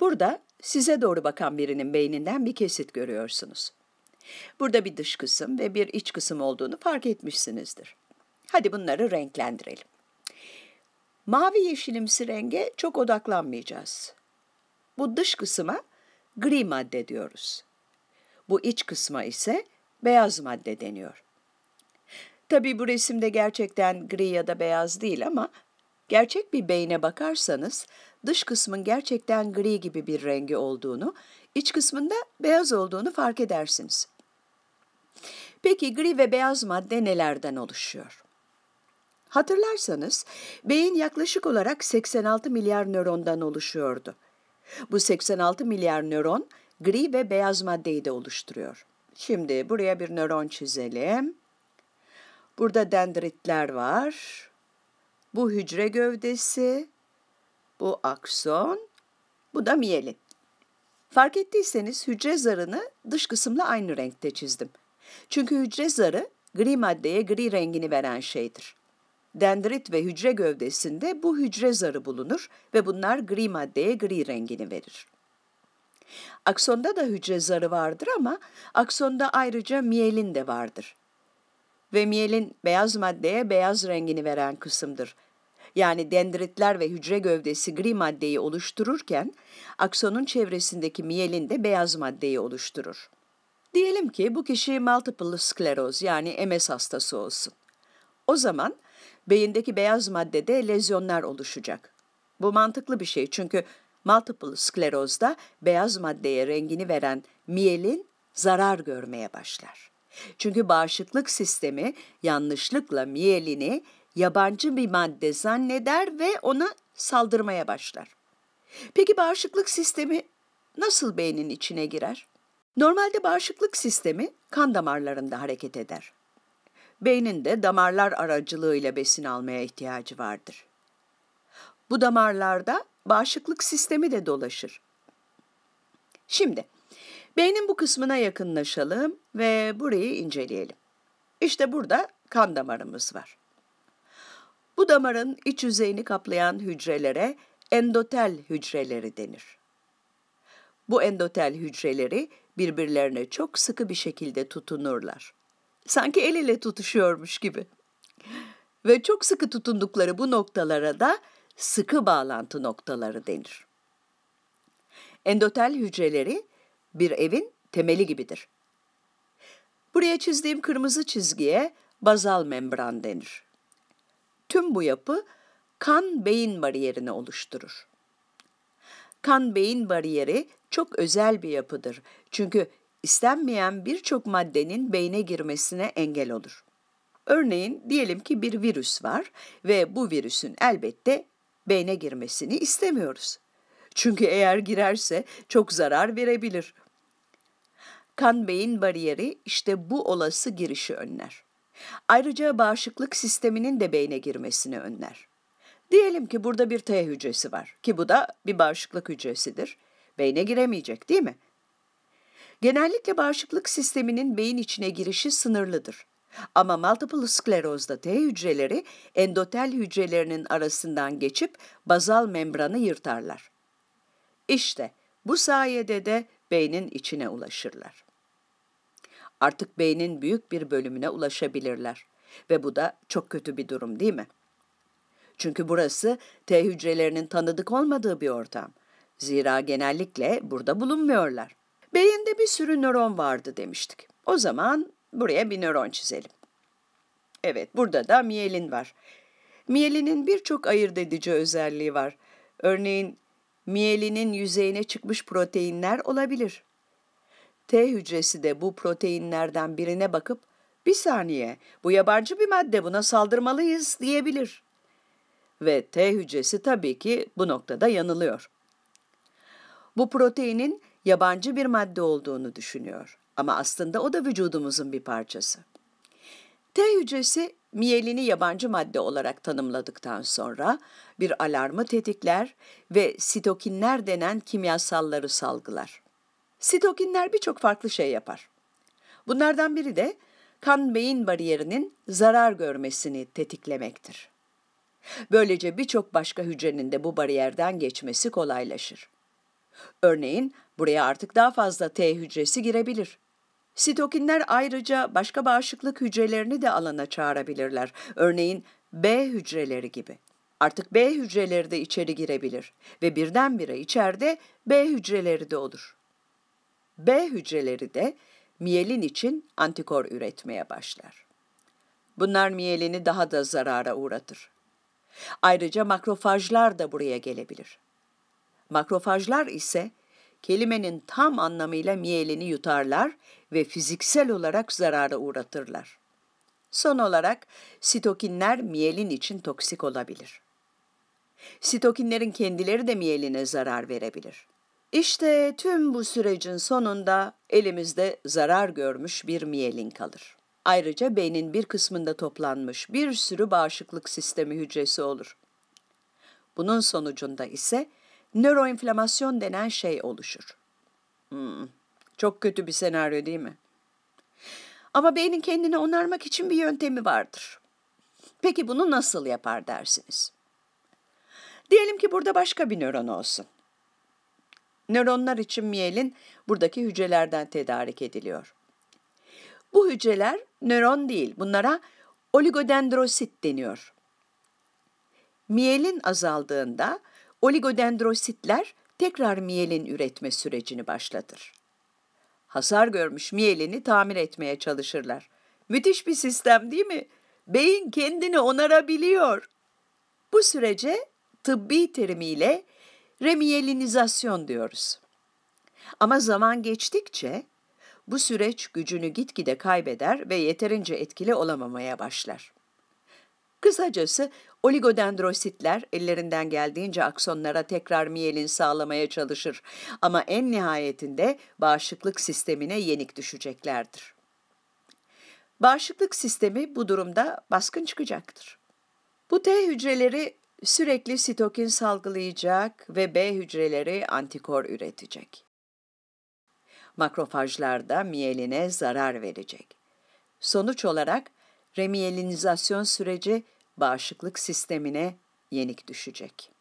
Burada size doğru bakan birinin beyninden bir kesit görüyorsunuz. Burada bir dış kısım ve bir iç kısım olduğunu fark etmişsinizdir. Hadi bunları renklendirelim. Mavi yeşilimsi renge çok odaklanmayacağız. Bu dış kısma gri madde diyoruz. Bu iç kısma ise beyaz madde deniyor. Tabii bu resimde gerçekten gri ya da beyaz değil ama Gerçek bir beyne bakarsanız dış kısmın gerçekten gri gibi bir rengi olduğunu, iç kısmında beyaz olduğunu fark edersiniz. Peki gri ve beyaz madde nelerden oluşuyor? Hatırlarsanız beyin yaklaşık olarak 86 milyar nörondan oluşuyordu. Bu 86 milyar nöron gri ve beyaz maddeyi de oluşturuyor. Şimdi buraya bir nöron çizelim. Burada dendritler var. Bu hücre gövdesi, bu akson, bu da miyelin. Fark ettiyseniz hücre zarını dış kısımla aynı renkte çizdim. Çünkü hücre zarı gri maddeye gri rengini veren şeydir. Dendrit ve hücre gövdesinde bu hücre zarı bulunur ve bunlar gri maddeye gri rengini verir. Aksonda da hücre zarı vardır ama aksonda ayrıca miyelin de vardır ve miyelin beyaz maddeye beyaz rengini veren kısımdır. Yani dendritler ve hücre gövdesi gri maddeyi oluştururken aksonun çevresindeki miyelin de beyaz maddeyi oluşturur. Diyelim ki bu kişi multiple skleroz yani MS hastası olsun. O zaman beyindeki beyaz maddede lezyonlar oluşacak. Bu mantıklı bir şey çünkü multiple sklerozda beyaz maddeye rengini veren miyelin zarar görmeye başlar. Çünkü bağışıklık sistemi yanlışlıkla miyelini yabancı bir madde zanneder ve ona saldırmaya başlar. Peki bağışıklık sistemi nasıl beynin içine girer? Normalde bağışıklık sistemi kan damarlarında hareket eder. Beynin de damarlar aracılığıyla besin almaya ihtiyacı vardır. Bu damarlarda bağışıklık sistemi de dolaşır. Şimdi Beynin bu kısmına yakınlaşalım ve burayı inceleyelim. İşte burada kan damarımız var. Bu damarın iç yüzeyini kaplayan hücrelere endotel hücreleri denir. Bu endotel hücreleri birbirlerine çok sıkı bir şekilde tutunurlar. Sanki el ile tutuşuyormuş gibi. Ve çok sıkı tutundukları bu noktalara da sıkı bağlantı noktaları denir. Endotel hücreleri bir evin temeli gibidir. Buraya çizdiğim kırmızı çizgiye bazal membran denir. Tüm bu yapı kan-beyin bariyerini oluşturur. Kan-beyin bariyeri çok özel bir yapıdır. Çünkü istenmeyen birçok maddenin beyne girmesine engel olur. Örneğin diyelim ki bir virüs var ve bu virüsün elbette beyne girmesini istemiyoruz. Çünkü eğer girerse çok zarar verebilir. Kan beyin bariyeri işte bu olası girişi önler. Ayrıca bağışıklık sisteminin de beyne girmesini önler. Diyelim ki burada bir T hücresi var ki bu da bir bağışıklık hücresidir. Beyne giremeyecek değil mi? Genellikle bağışıklık sisteminin beyin içine girişi sınırlıdır. Ama multiple sklerozda T hücreleri endotel hücrelerinin arasından geçip bazal membranı yırtarlar. İşte bu sayede de beynin içine ulaşırlar. Artık beynin büyük bir bölümüne ulaşabilirler ve bu da çok kötü bir durum değil mi? Çünkü burası T hücrelerinin tanıdık olmadığı bir ortam. Zira genellikle burada bulunmuyorlar. Beyinde bir sürü nöron vardı demiştik. O zaman buraya bir nöron çizelim. Evet, burada da miyelin var. Miyelinin birçok ayırt edici özelliği var. Örneğin miyelinin yüzeyine çıkmış proteinler olabilir. T hücresi de bu proteinlerden birine bakıp bir saniye bu yabancı bir madde buna saldırmalıyız diyebilir. Ve T hücresi tabii ki bu noktada yanılıyor. Bu proteinin yabancı bir madde olduğunu düşünüyor ama aslında o da vücudumuzun bir parçası. T hücresi miyelini yabancı madde olarak tanımladıktan sonra bir alarmı tetikler ve sitokinler denen kimyasalları salgılar. Sitokinler birçok farklı şey yapar. Bunlardan biri de kan beyin bariyerinin zarar görmesini tetiklemektir. Böylece birçok başka hücrenin de bu bariyerden geçmesi kolaylaşır. Örneğin buraya artık daha fazla T hücresi girebilir. Sitokinler ayrıca başka bağışıklık hücrelerini de alana çağırabilirler. Örneğin B hücreleri gibi. Artık B hücreleri de içeri girebilir ve birdenbire içeride B hücreleri de olur. B hücreleri de miyelin için antikor üretmeye başlar. Bunlar miyelini daha da zarara uğratır. Ayrıca makrofajlar da buraya gelebilir. Makrofajlar ise kelimenin tam anlamıyla miyelini yutarlar ve fiziksel olarak zarara uğratırlar. Son olarak sitokinler miyelin için toksik olabilir. Sitokinlerin kendileri de miyeline zarar verebilir. İşte tüm bu sürecin sonunda elimizde zarar görmüş bir miyelin kalır. Ayrıca beynin bir kısmında toplanmış bir sürü bağışıklık sistemi hücresi olur. Bunun sonucunda ise nöroinflamasyon denen şey oluşur. Hmm, çok kötü bir senaryo değil mi? Ama beynin kendini onarmak için bir yöntemi vardır. Peki bunu nasıl yapar dersiniz? Diyelim ki burada başka bir nöron olsun. Nöronlar için miyelin buradaki hücrelerden tedarik ediliyor. Bu hücreler nöron değil, bunlara oligodendrosit deniyor. Miyelin azaldığında oligodendrositler tekrar miyelin üretme sürecini başlatır. Hasar görmüş miyelini tamir etmeye çalışırlar. Müthiş bir sistem değil mi? Beyin kendini onarabiliyor. Bu sürece tıbbi terimiyle remiyelinizasyon diyoruz. Ama zaman geçtikçe bu süreç gücünü gitgide kaybeder ve yeterince etkili olamamaya başlar. Kısacası oligodendrositler ellerinden geldiğince aksonlara tekrar miyelin sağlamaya çalışır ama en nihayetinde bağışıklık sistemine yenik düşeceklerdir. Bağışıklık sistemi bu durumda baskın çıkacaktır. Bu T hücreleri sürekli sitokin salgılayacak ve B hücreleri antikor üretecek. Makrofajlarda miyeline zarar verecek. Sonuç olarak remyelinizasyon süreci bağışıklık sistemine yenik düşecek.